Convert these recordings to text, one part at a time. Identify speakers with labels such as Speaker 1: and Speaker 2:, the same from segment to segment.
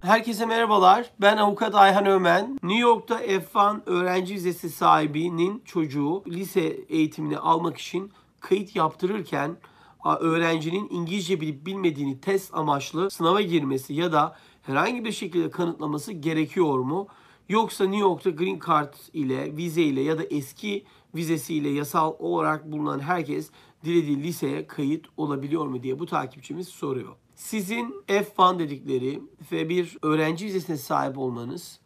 Speaker 1: Herkese merhabalar. Ben avukat Ayhan Ömen. New York'ta F1 öğrenci vizesi sahibinin çocuğu lise eğitimini almak için kayıt yaptırırken öğrencinin İngilizce bilip bilmediğini test amaçlı sınava girmesi ya da herhangi bir şekilde kanıtlaması gerekiyor mu? Yoksa New York'ta green card ile, vize ile ya da eski vizesiyle yasal olarak bulunan herkes dilediği liseye kayıt olabiliyor mu diye bu takipçimiz soruyor. Sizin F1 dedikleri F1 öğrenci vizesine sahip olmanız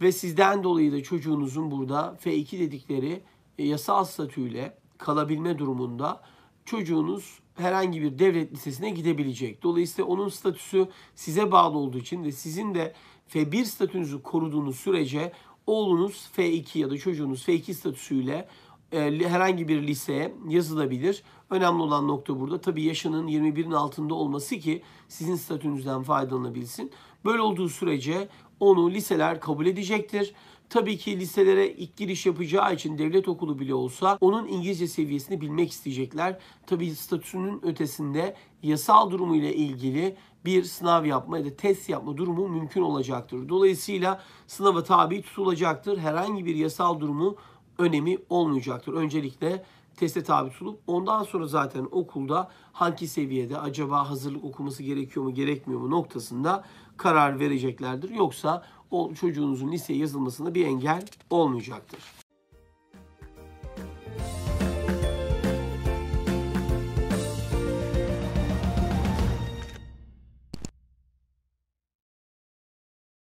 Speaker 1: ve sizden dolayı da çocuğunuzun burada F2 dedikleri e, yasal statüyle kalabilme durumunda çocuğunuz herhangi bir devlet lisesine gidebilecek. Dolayısıyla onun statüsü size bağlı olduğu için ve sizin de F1 statünüzü koruduğunuz sürece oğlunuz F2 ya da çocuğunuz F2 statüsüyle e, herhangi bir liseye yazılabilir. Önemli olan nokta burada tabii yaşının 21'in altında olması ki sizin statünüzden faydalanabilsin. Böyle olduğu sürece onu liseler kabul edecektir. Tabii ki liselere ilk giriş yapacağı için devlet okulu bile olsa onun İngilizce seviyesini bilmek isteyecekler. Tabii statüsünün ötesinde yasal durumu ile ilgili bir sınav yapma ya da test yapma durumu mümkün olacaktır. Dolayısıyla sınava tabi tutulacaktır. Herhangi bir yasal durumu önemi olmayacaktır. Öncelikle teste tabi tutulup ondan sonra zaten okulda hangi seviyede acaba hazırlık okuması gerekiyor mu gerekmiyor mu noktasında karar vereceklerdir. Yoksa o çocuğunuzun liseye yazılmasında bir engel olmayacaktır.